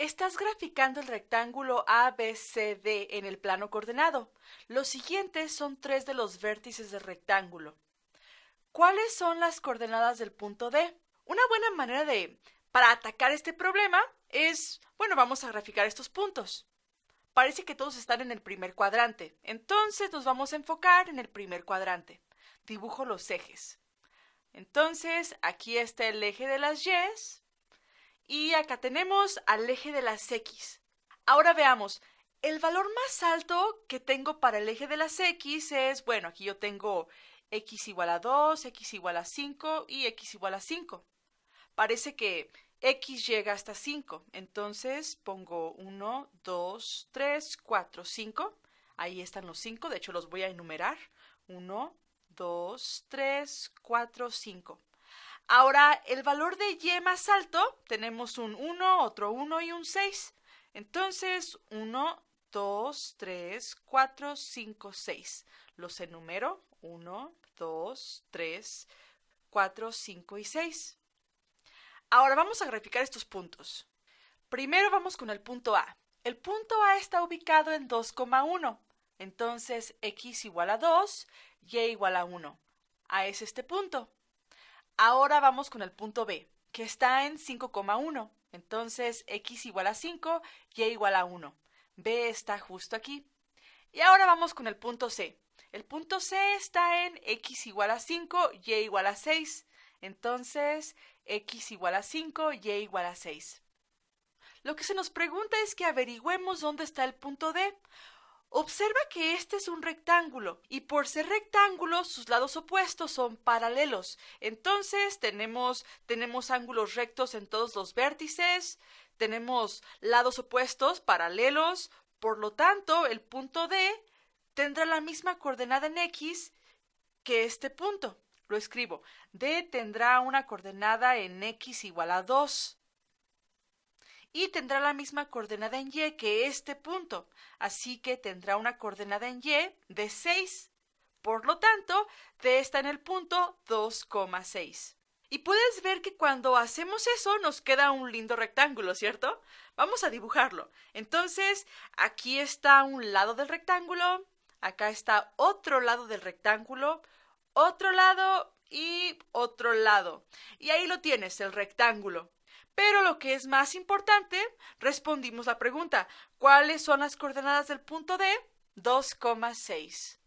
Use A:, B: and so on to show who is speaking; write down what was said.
A: Estás graficando el rectángulo ABCD en el plano coordenado. Los siguientes son tres de los vértices del rectángulo. ¿Cuáles son las coordenadas del punto D? Una buena manera de para atacar este problema es, bueno, vamos a graficar estos puntos. Parece que todos están en el primer cuadrante, entonces nos vamos a enfocar en el primer cuadrante. Dibujo los ejes. Entonces, aquí está el eje de las y y acá tenemos al eje de las X. Ahora veamos, el valor más alto que tengo para el eje de las X es, bueno, aquí yo tengo X igual a 2, X igual a 5 y X igual a 5. Parece que X llega hasta 5, entonces pongo 1, 2, 3, 4, 5. Ahí están los 5, de hecho los voy a enumerar. 1, 2, 3, 4, 5. Ahora, el valor de Y más alto, tenemos un 1, otro 1 y un 6. Entonces, 1, 2, 3, 4, 5, 6. Los enumero. 1, 2, 3, 4, 5 y 6. Ahora vamos a graficar estos puntos. Primero vamos con el punto A. El punto A está ubicado en 2,1. Entonces, x igual a 2, y igual a 1. A es este punto. Ahora vamos con el punto B, que está en 5,1. Entonces, x igual a 5, y igual a 1. B está justo aquí. Y ahora vamos con el punto C. El punto C está en x igual a 5, y igual a 6. Entonces, x igual a 5, y igual a 6. Lo que se nos pregunta es que averigüemos dónde está el punto D. Observa que este es un rectángulo y por ser rectángulo sus lados opuestos son paralelos. Entonces tenemos, ángulos rectos en todos los vértices, tenemos lados opuestos paralelos, por lo tanto el punto D tendrá la misma coordenada en X que este punto. Lo escribo. D tendrá una coordenada en X igual a 2 y tendrá la misma coordenada en y que este punto, así que tendrá una coordenada en y de 6. Por lo tanto, de está en el punto 2,6. Y puedes ver que cuando hacemos eso nos queda un lindo rectángulo, ¿cierto? Vamos a dibujarlo. Entonces, aquí está un lado del rectángulo, acá está otro lado del rectángulo, otro lado y otro lado. Y ahí lo tienes, el rectángulo. Pero lo que es más importante, respondimos la pregunta, ¿cuáles son las coordenadas del punto D? 2,6.